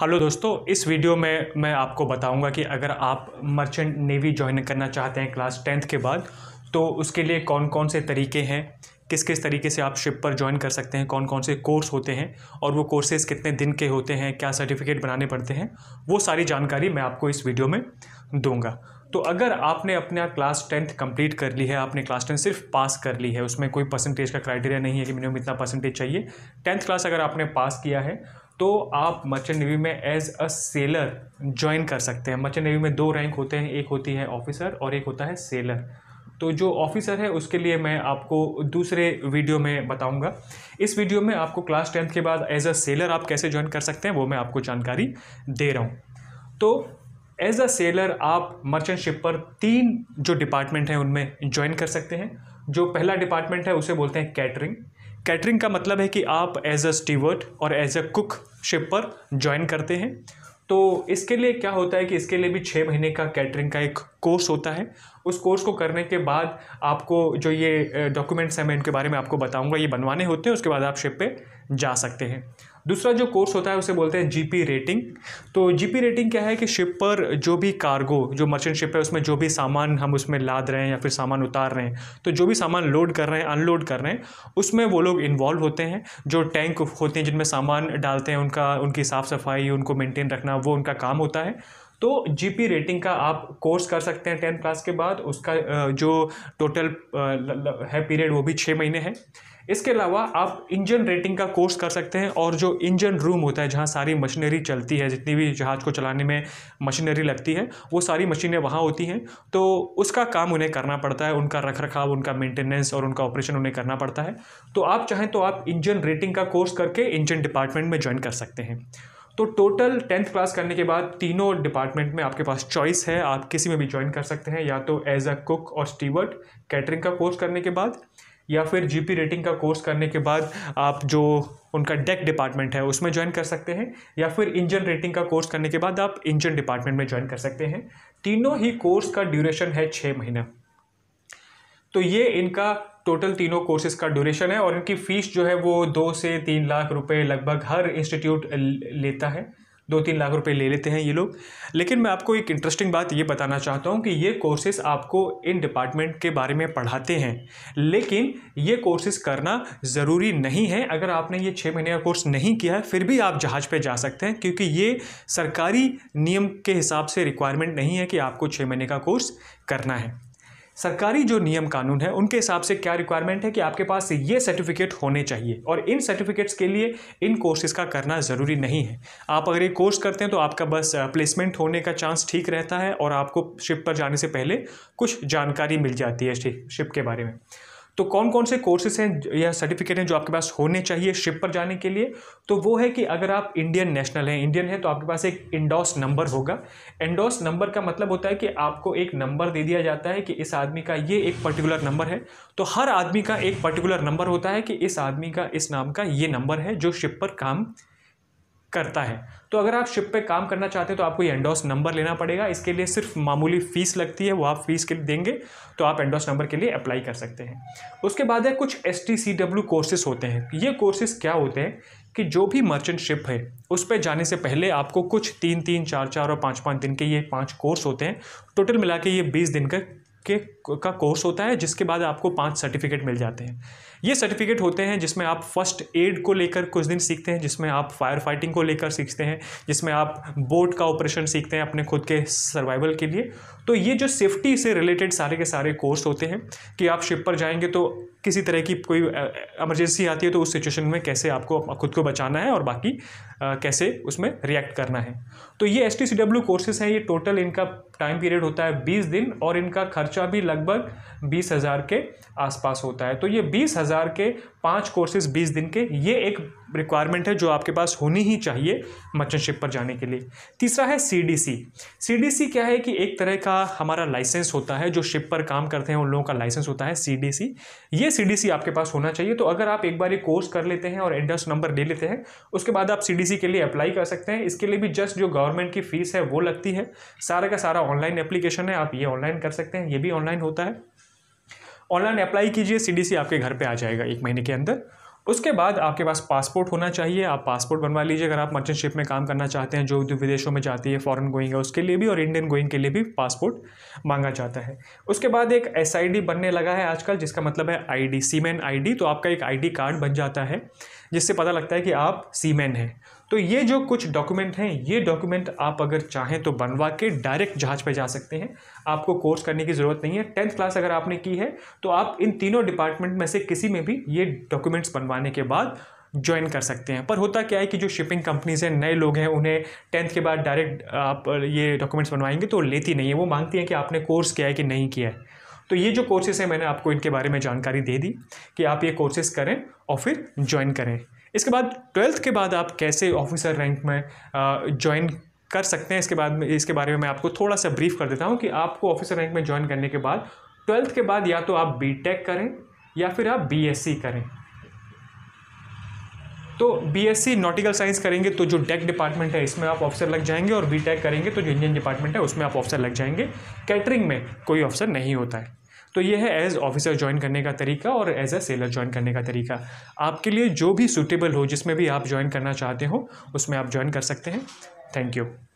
hello दोस्तों इस video में मैं आपको बताऊंगा कि अगर आप मर्चेंट नेवी ज्वाइन करना चाहते हैं क्लास टेंथ के बाद तो उसके लिए कौन कौन से तरीके हैं किस किस तरीके से आप शिप पर ज्वाइन कर सकते हैं कौन कौन से कोर्स होते हैं और वो कोर्सेज़ कितने दिन के होते हैं क्या सर्टिफिकेट बनाने पड़ते हैं वो सारी जानकारी मैं आपको इस वीडियो में दूंगा तो अगर आपने अपना क्लास टेंथ कंप्लीट कर ली है आपने क्लास टेंथ सिर्फ पास कर ली है उसमें कोई परसेंटेज का क्राइटेरिया नहीं है कि मिनिमम इतना परसेंटेज चाहिए टेंथ क्लास अगर आपने पास किया है तो आप मर्चेंट नेवी में एज अ सेलर ज्वाइन कर सकते हैं मर्चेंट नेवी में दो रैंक होते हैं एक होती है ऑफिसर और एक होता है सेलर तो जो ऑफिसर है उसके लिए मैं आपको दूसरे वीडियो में बताऊंगा इस वीडियो में आपको क्लास टेंथ के बाद एज अ सेलर आप कैसे ज्वाइन कर सकते हैं वो मैं आपको जानकारी दे रहा हूँ तो एज अ सेलर आप मर्चेंट शिप पर तीन जो डिपार्टमेंट हैं उनमें ज्वाइन कर सकते हैं जो पहला डिपार्टमेंट है उसे बोलते हैं कैटरिंग कैटरिंग का मतलब है कि आप एज अ स्टीवर्ट और एज अ कुक शिप पर ज्वाइन करते हैं तो इसके लिए क्या होता है कि इसके लिए भी छः महीने का कैटरिंग का एक कोर्स होता है उस कोर्स को करने के बाद आपको जो ये डॉक्यूमेंट्स हैं मैं इनके बारे में आपको बताऊंगा ये बनवाने होते हैं उसके बाद आप शिप पे जा सकते हैं दूसरा जो कोर्स होता है उसे बोलते हैं जीपी रेटिंग तो जीपी रेटिंग क्या है कि शिप पर जो भी कार्गो जो मर्चेंट शिप है उसमें जो भी सामान हम उसमें लाद रहे हैं या फिर सामान उतार रहे हैं तो जो भी सामान लोड कर रहे हैं अनलोड कर रहे हैं उसमें वो लोग इन्वॉल्व होते हैं जो टैंक होते हैं जिनमें सामान डालते हैं उनका उनकी साफ़ सफाई उनको मेनटेन रखना वो उनका काम होता है तो जीपी रेटिंग का आप कोर्स कर सकते हैं टेंथ क्लास के बाद उसका जो टोटल है पीरियड वो भी छः महीने हैं इसके अलावा आप इंजन रेटिंग का कोर्स कर सकते हैं और जो इंजन रूम होता है जहाँ सारी मशीनरी चलती है जितनी भी जहाज़ को चलाने में मशीनरी लगती है वो सारी मशीनें वहाँ होती हैं तो उसका काम उन्हें करना पड़ता है उनका रख रखाव उनका मेंटेनेंस और उनका ऑपरेशन उन्हें करना पड़ता है तो आप चाहें तो आप इंजन रेटिंग का कोर्स करके इंजन डिपार्टमेंट में ज्वाइन कर सकते हैं तो टोटल टेंथ क्लास करने के बाद तीनों डिपार्टमेंट में आपके पास चॉइस है आप किसी में भी ज्वाइन कर सकते हैं या तो एज अ कुक और स्टीवर्ट कैटरिंग का कोर्स करने के बाद या फिर जीपी रेटिंग का कोर्स करने के बाद आप जो उनका डेक डिपार्टमेंट है उसमें ज्वाइन कर सकते हैं या फिर इंजन रेटिंग का कोर्स करने के बाद आप इंजन डिपार्टमेंट में ज्वाइन कर सकते हैं तीनों ही कोर्स का ड्यूरेशन है छः महीना तो ये इनका टोटल तीनों कोर्सेज का ड्यूरेशन है और इनकी फ़ीस जो है वो दो से तीन लाख रुपए लगभग हर इंस्टीट्यूट लेता है दो तीन लाख रुपए ले लेते हैं ये लोग लेकिन मैं आपको एक इंटरेस्टिंग बात ये बताना चाहता हूँ कि ये कोर्सेज़ आपको इन डिपार्टमेंट के बारे में पढ़ाते हैं लेकिन ये कोर्सेज़ करना ज़रूरी नहीं है अगर आपने ये छः महीने का कोर्स नहीं किया है फिर भी आप जहाज़ पर जा सकते हैं क्योंकि ये सरकारी नियम के हिसाब से रिक्वायरमेंट नहीं है कि आपको छः महीने का कोर्स करना है सरकारी जो नियम कानून है उनके हिसाब से क्या रिक्वायरमेंट है कि आपके पास ये सर्टिफिकेट होने चाहिए और इन सर्टिफिकेट्स के लिए इन कोर्सेज का करना ज़रूरी नहीं है आप अगर ये कोर्स करते हैं तो आपका बस प्लेसमेंट होने का चांस ठीक रहता है और आपको शिप पर जाने से पहले कुछ जानकारी मिल जाती है शिप के बारे में तो कौन कौन से कोर्सेज हैं या सर्टिफिकेट हैं जो आपके पास होने चाहिए शिप पर जाने के लिए तो वो है कि अगर आप इंडियन नेशनल हैं इंडियन हैं तो आपके पास एक इंडोस नंबर होगा इंडोस नंबर का मतलब होता है कि आपको एक नंबर दे दिया जाता है कि इस आदमी का ये एक पर्टिकुलर नंबर है तो हर आदमी का एक पर्टिकुलर नंबर होता है कि इस आदमी का इस नाम का ये नंबर है जो शिप पर काम करता है तो अगर आप शिप पे काम करना चाहते हैं तो आपको ये एंडोस नंबर लेना पड़ेगा इसके लिए सिर्फ मामूली फ़ीस लगती है वो आप फीस के देंगे तो आप एंडोस नंबर के लिए अप्लाई कर सकते हैं उसके बाद है कुछ S T C W courses होते हैं ये कोर्सेज क्या होते हैं कि जो भी मर्चेंट शिप है उस पर जाने से पहले आपको कुछ तीन तीन चार चार और पाँच पाँच दिन के ये पाँच कोर्स होते हैं टोटल मिला के ये बीस दिन का के का कोर्स होता है जिसके बाद आपको पांच सर्टिफिकेट मिल जाते हैं ये सर्टिफिकेट होते हैं जिसमें आप फर्स्ट एड को लेकर कुछ दिन सीखते हैं जिसमें आप फायर फाइटिंग को लेकर सीखते हैं जिसमें आप बोट का ऑपरेशन सीखते हैं अपने खुद के सर्वाइवल के लिए तो ये जो सेफ्टी से रिलेटेड सारे के सारे कोर्स होते हैं कि आप शिप पर जाएंगे तो किसी तरह की कोई एमरजेंसी आती है तो उस सिचुएशन में कैसे आपको खुद को बचाना है और बाकी आ, कैसे उसमें रिएक्ट करना है तो ये S T C W courses हैं ये टोटल इनका टाइम पीरियड होता है बीस दिन और इनका खर्चा भी लगभग बीस हज़ार के आसपास होता है तो ये बीस हज़ार के पाँच कोर्सेज बीस दिन के ये एक रिक्वायरमेंट है जो आपके पास होनी ही चाहिए मर्चेंटशिप पर जाने के लिए तीसरा है सीडीसी सीडीसी क्या है कि एक तरह का हमारा लाइसेंस होता है जो शिप पर काम करते हैं उन लोगों का लाइसेंस होता है सीडीसी ये सीडीसी आपके पास होना चाहिए तो अगर आप एक बार ये कोर्स कर लेते हैं और एड्रेस नंबर ले लेते हैं उसके बाद आप सी के लिए अप्लाई कर सकते हैं इसके लिए भी जस्ट जो गवर्नमेंट की फ़ीस है वो लगती है सारा का सारा ऑनलाइन एप्लीकेशन है आप ये ऑनलाइन कर सकते हैं ये भी ऑनलाइन होता है ऑनलाइन अप्लाई कीजिए सी आपके घर पर आ जाएगा एक महीने के अंदर उसके बाद आपके पास पासपोर्ट होना चाहिए आप पासपोर्ट बनवा लीजिए अगर आप मर्चेंट शिप में काम करना चाहते हैं जो विदेशों में जाती है फॉरन गोइंग है उसके लिए भी और इंडियन गोइंग के लिए भी पासपोर्ट मांगा जाता है उसके बाद एक एस बनने लगा है आजकल जिसका मतलब है आई डी सीमेन आई तो आपका एक आई कार्ड बन जाता है जिससे पता लगता है कि आप सीमैन हैं तो ये जो कुछ डॉक्यूमेंट हैं ये डॉक्यूमेंट आप अगर चाहें तो बनवा के डायरेक्ट जहाज पर जा सकते हैं आपको कोर्स करने की ज़रूरत नहीं है टेंथ क्लास अगर आपने की है तो आप इन तीनों डिपार्टमेंट में से किसी में भी ये डॉक्यूमेंट्स बनवाने के बाद ज्वाइन कर सकते हैं पर होता क्या है कि जो शिपिंग कंपनीज हैं नए लोग हैं उन्हें टेंथ के बाद डायरेक्ट आप ये डॉक्यूमेंट्स बनवाएंगे तो लेती नहीं है वो मांगती हैं कि आपने कोर्स किया है कि नहीं किया है तो ये जो कोर्सेज़ हैं मैंने आपको इनके बारे में जानकारी दे दी कि आप ये कोर्सेज़ करें और फिर ज्वाइन करें इसके बाद ट्वेल्थ के बाद आप कैसे ऑफिसर रैंक में ज्वाइन कर सकते हैं इसके बाद में इसके बारे में मैं आपको थोड़ा सा ब्रीफ कर देता हूँ कि आपको ऑफिसर रैंक में ज्वाइन करने के बाद ट्वेल्थ के बाद या तो आप बी करें या फिर आप बी करें तो B S C nautical science करेंगे तो जो डेक डिपार्टमेंट है इसमें आप ऑफिसर लग जाएंगे और बी टेक करेंगे तो जो इंजन डिपार्टमेंट है उसमें आप ऑफिसर लग जाएंगे कैटरिंग में कोई ऑफिसर नहीं होता है तो ये है एज ऑफिसर ज्वाइन करने का तरीका और एज अ सेलर ज्वाइन करने का तरीका आपके लिए जो भी सूटेबल हो जिसमें भी आप ज्वाइन करना चाहते हो उसमें आप ज्वाइन कर सकते हैं थैंक यू